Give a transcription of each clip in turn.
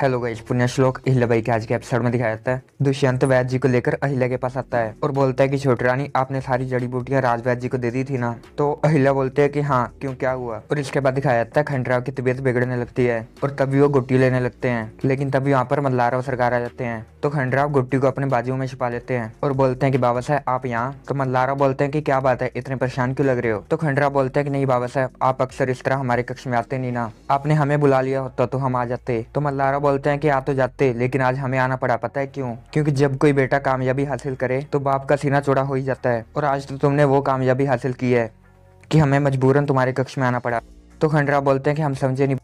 hello guys पुण्य श्लोक अहिला भाई के आज के एपिसोड में दिखाया जाता है दुष्यंत वैद्य जी को लेकर अहिला के पास आता है और बोलता है कि छोटी रानी आपने सारी जड़ी बूटियां राज वैद्य जी को दे दी थी ना तो अहिला बोलते हैं कि हाँ क्यों क्या हुआ और इसके बाद दिखाया जाता है खंडराव की तबीयत बिगड़ने लगती है और तभी वो गुट्टी लेने लगते हैं लेकिन तभी वहाँ पर मल्लाराव सरकार आ जाते हैं तो खंडराव गुट्टी को अपने बाजू में छिपा लेते हैं और बोलते हैं कि बाबा साहब आप यहाँ तो मल्लाराव बोलते हैं कि क्या बात है इतने परेशान क्यों लग रहे हो तो खंडराव बोलते हैं कि नहीं बाबा साहब आप अक्सर इस तरह हमारे कक्ष में आते नहीं ना आपने हमें बुला लिया होता तो हम आ जाते तो मल्लाराव बोलते हैं कि आ तो जाते लेकिन आज हमें आना पड़ा पता है क्यों क्योंकि जब कोई बेटा कामयाबी हासिल करे तो बाप का सीना चौड़ा हो ही जाता है और आज तो तुमने वो कामयाबी हासिल की है कि हमें मजबूरन तुम्हारे कक्ष में आना पड़ा तो खंडरा बोलते हैं कि हम समझे नहीं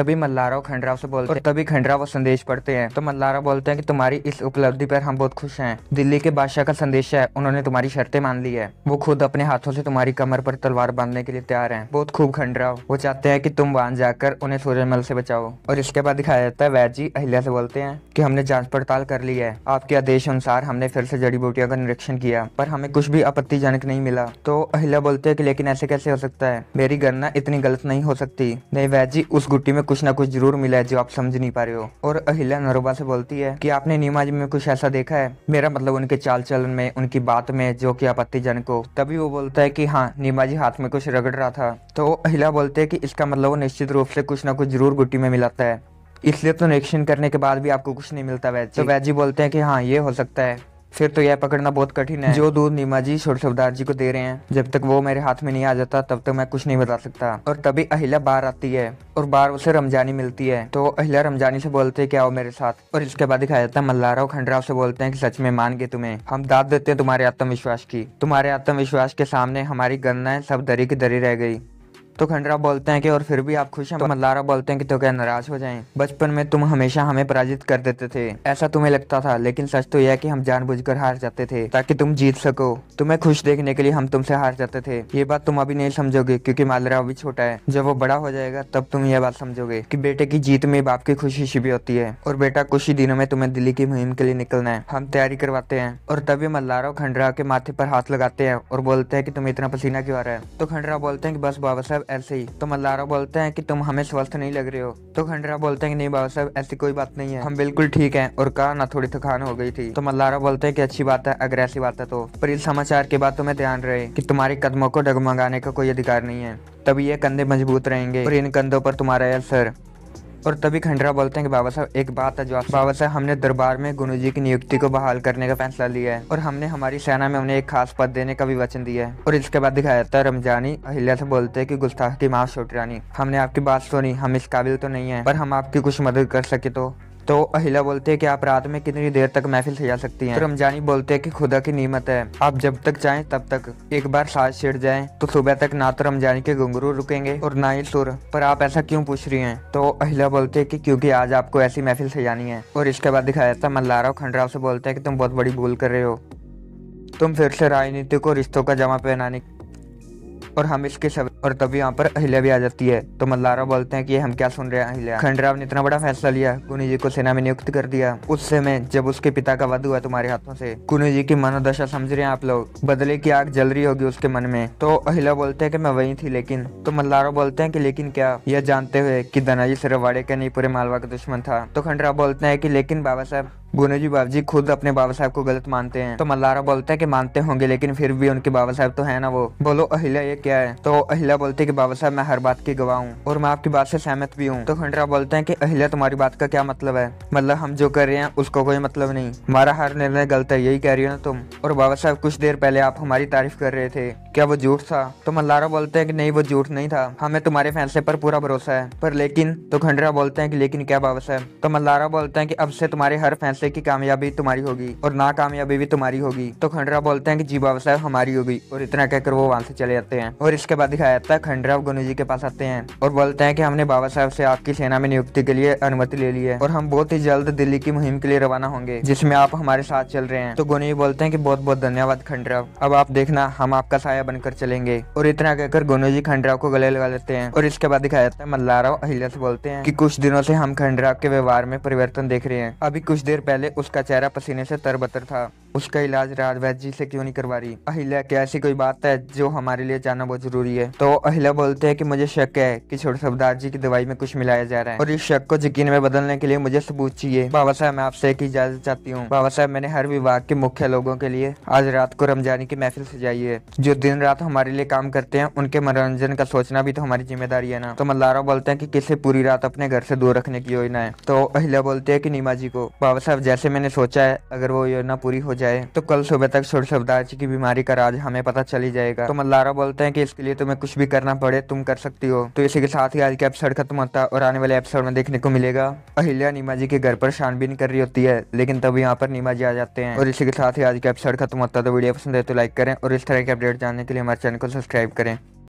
तभी मल्लाराव खंडराव से बोलते और तभी खंडराव वो संदेश पढ़ते हैं तो मल्लाराव बोलते हैं कि तुम्हारी इस उपलब्धि पर हम बहुत खुश हैं दिल्ली के बादशाह का संदेश है उन्होंने तुम्हारी शर्तें मान ली है वो खुद अपने हाथों से तुम्हारी कमर पर तलवार बांधने के लिए तैयार है बहुत खूब खंडराव वो चाहते हैं की तुम वहां जाकर उन्हें सूर्यमल से बचाओ और इसके बाद दिखाया जाता है वैद जी अहिल्या से बोलते हैं की हमने जाँच पड़ताल कर ली है आपके आदेश अनुसार हमने फिर से जड़ी बूटियों का निरीक्षण किया पर हमें कुछ भी आपत्तिजनक नहीं मिला तो अहिल्या बोलते है की लेकिन ऐसे कैसे हो सकता है मेरी गणना इतनी गलत नहीं हो सकती नहीं वैद जी उस गुट्टी में कुछ ना कुछ जरूर मिला है जो आप समझ नहीं पा रहे हो और अहिल्या नरोबा से बोलती है कि आपने नीमा जी में कुछ ऐसा देखा है मेरा मतलब उनके चाल चलन में उनकी बात में जो की आपत्तिजनक हो तभी वो बोलता है की हाँ नीमा जी हाथ में कुछ रगड़ रहा था तो अहिला बोलते है की इसका मतलब वो निश्चित रूप से कुछ ना कुछ जरूर गुट्टी में मिलाता है इसलिए तो निरीक्षण करने के बाद भी आपको कुछ नहीं मिलता वैद्य तो वैद्य बोलते हैं कि हाँ ये हो सकता है फिर तो यह पकड़ना बहुत कठिन है जो दूध नीमा जी सरदार जी को दे रहे हैं जब तक वो मेरे हाथ में नहीं आ जाता तब तक मैं कुछ नहीं बता सकता और तभी अहिला बाहर आती है और बाहर उसे रमजानी मिलती है तो अहिला रमजानी से बोलते है क्या आओ मेरे साथ और इसके बाद दिखाया जाता है मल्लारा और से बोलते हैं कि सच में मान गए तुम्हें हम दाद देते हैं तुम्हारे आत्मविश्वास की तुम्हारे आत्मविश्वास के सामने हमारी गन्ना सब दरी की दरी रह गई तो खंडरा बोलते हैं कि और फिर भी आप खुश हैं तो मल्लारा बोलते हैं कि तो क्या नाराज हो जाएं बचपन में तुम हमेशा हमें पराजित कर देते थे ऐसा तुम्हें लगता था लेकिन सच तो यह है कि हम जानबूझकर हार जाते थे ताकि तुम जीत सको तुम्हें खुश देखने के लिए हम तुमसे हार जाते थे ये बात तुम अभी नहीं समझोगे क्योंकि मल्लारा अभी छोटा है जब वो बड़ा हो जाएगा तब तुम यह बात समझोगे की बेटे की जीत में बाप की खुशी छिपी होती है और बेटा कुछ ही दिनों में तुम्हें दिल्ली की मुहिम के लिए निकलना है हम तैयारी करवाते हैं और तभी मल्लारा खंडरा के माथे पर हाथ लगाते हैं और बोलते हैं की तुम्हें इतना पसीना क्यों आ रहा है तो खंडरा बोलते हैं की बस बाबा साहब ऐसे ही तो मल्लारा बोलते हैं कि तुम हमें स्वस्थ नहीं लग रहे हो तो खंडरा बोलते हैं कि नहीं बाबा साहब ऐसी कोई बात नहीं है हम बिल्कुल ठीक है और कहा ना थोड़ी थकान हो गई थी तो मल्लारा बोलते हैं कि अच्छी बात है अगर ऐसी बात है तो पर इस समाचार के बाद तुम्हें ध्यान रहे की तुम्हारे कदमों को डगमगाने का कोई अधिकार नहीं है तभी ये कंधे मजबूत रहेंगे और इन कंधों पर तुम्हारा असर और तभी खंडरा बोलते हैं कि बाबा साहब एक बात है जो बाबा साहब हमने दरबार में गुरु जी की नियुक्ति को बहाल करने का फैसला लिया है और हमने हमारी सेना में उन्हें एक खास पद देने का भी वचन दिया है और इसके बाद दिखाया जाता है रमजानी अहिल्या से बोलते हैं कि गुस्ताख की माँ छोटी रानी हमने आपकी बात सुनी हम इस काबिल तो नहीं है पर हम आपकी कुछ मदद कर सके तो तो अहिला बोलते हैं कि आप रात में कितनी देर तक महफिल सजा सकती हैं तो रमजानी बोलते हैं कि खुदा की नीमत है आप जब तक चाहें तब तक एक बार साथ छिड़ जाए तो सुबह तक ना तो रमजानी के घुंगरू रुकेंगे और ना ही सुर पर आप ऐसा क्यों पूछ रही हैं तो अहिला बोलते हैं कि क्योंकि आज आपको ऐसी महफिल सजानी है और इसके बाद दिखाया जाता मल्लाराव खंडराव से बोलते है की तुम बहुत बड़ी भूल कर रहे हो तुम फिर से राजनीति को रिश्तों का जमा पहनाने और हम इसके सब और तभी यहाँ पर अहिल्या भी आ जाती है तो मल्लारा बोलते हैं कि हम क्या सुन रहे हैं अहिल्या खंडराव ने इतना बड़ा फैसला लिया कुनी जी को सेना में नियुक्त कर दिया उस समय जब उसके पिता का वध हुआ तुम्हारे हाथों से कुनी जी की मनोदशा समझ रहे हैं आप लोग बदले की आग जल रही होगी उसके मन में तो अहिल्या बोलते है की मैं वही थी लेकिन तो मल्लारा बोलते है की लेकिन क्या यह जानते हुए की दनाजी सिर्फ वाड़े के नहीं पूरे मालवा का दुश्मन था तो खंडराव बोलते है की लेकिन बाबा साहब भुने जी खुद अपने बाबा साहब को गलत मानते हैं तो मल्लारा बोलता है कि मानते होंगे लेकिन फिर भी उनके बाबा साहब तो है ना वो बोलो अहिला ये क्या है तो अहिला बोलते कि बाबा साहब मैं हर बात की गवाह हूँ और मैं आपकी बात से सहमत भी हूँ तो खंडरा बोलते हैं कि अहिला तुम्हारी बात का क्या मतलब है मतलब हम जो कर रहे हैं उसको कोई मतलब नहीं हमारा हर निर्णय गलत है यही कह रही हो ना तुम और बाबा साहब कुछ देर पहले आप हमारी तारीफ कर रहे थे क्या वो झूठ था तो मल्लारा बोलते हैं कि नहीं वो झूठ नहीं था हमें तुम्हारे फैसले पर पूरा भरोसा है पर लेकिन तो खंडरा बोलते हैं कि लेकिन क्या बावस है तो मल्लारा बोलते हैं कि अब से तुम्हारे हर फैसले की कामयाबी तुम्हारी होगी और नाकामयाबी भी तुम्हारी होगी तो खंडरा बोलते हैं कि जी बाबा साहब हमारी होगी और इतना कहकर वो वहां से चले जाते हैं और इसके बाद दिखाया जाता है खंडरा गुनू जी के पास आते हैं और बोलते हैं कि हमने बाबा साहब से आपकी सेना में नियुक्ति के लिए अनुमति ले ली है और हम बहुत ही जल्द दिल्ली की मुहिम के लिए रवाना होंगे जिसमें आप हमारे साथ चल रहे हैं तो जी बोलते हैं कि बहुत बहुत धन्यवाद खंडरा अब आप देखना हम आपका साया माया बनकर चलेंगे और इतना कहकर गोनू जी खंडराव को गले लगा लेते हैं और इसके बाद दिखाया जाता है मल्लाराव अहिल्या से बोलते हैं की कुछ दिनों से हम खंडराव के व्यवहार में परिवर्तन देख रहे हैं अभी कुछ देर पहले उसका चेहरा पसीने से तरबतर था उसका इलाज राज वैद्य जी से क्यों नहीं करवा रही अहिल्या क्या ऐसी कोई बात है जो हमारे लिए जाना बहुत जरूरी है तो अहिल्या बोलते हैं कि मुझे शक है कि छोटे सरदार जी की दवाई में कुछ मिलाया जा रहा है और इस शक को यकीन में बदलने के लिए मुझे सबूत चाहिए बाबा साहब मैं आपसे एक इजाजत चाहती हूँ बाबा साहब मैंने हर विभाग के मुख्य लोगों के लिए आज रात को रमजानी की महफिल सजाई है जो दिन रात हमारे लिए काम करते हैं उनके मनोरंजन का सोचना भी तो हमारी जिम्मेदारी है ना तो मल्लारा बोलते हैं की किसे पूरी रात अपने घर से दूर रखने की योजना है तो अहिल्या बोलते है की नीमा जी को बाबा साहब जैसे मैंने सोचा है अगर वो योजना पूरी हो जाए तो कल सुबह तक जी की बीमारी का राज हमें पता चल ही जाएगा तो मल्लारा बोलते हैं कि इसके लिए तुम्हें कुछ भी करना पड़े तुम कर सकती हो तो इसी के साथ ही आज का एपिसोड खत्म होता है और आने वाले एपिसोड में देखने को मिलेगा अहिल्या नीमा जी के घर पर छानबीन कर रही होती है लेकिन तब यहाँ पर नीमा जी आ जाते हैं और इसी के साथ ही आज का एपिसोड खत्म होता है तो वीडियो पसंद है तो लाइक करें और इस तरह के अपडेट जानने के लिए हमारे चैनल को सब्सक्राइब करें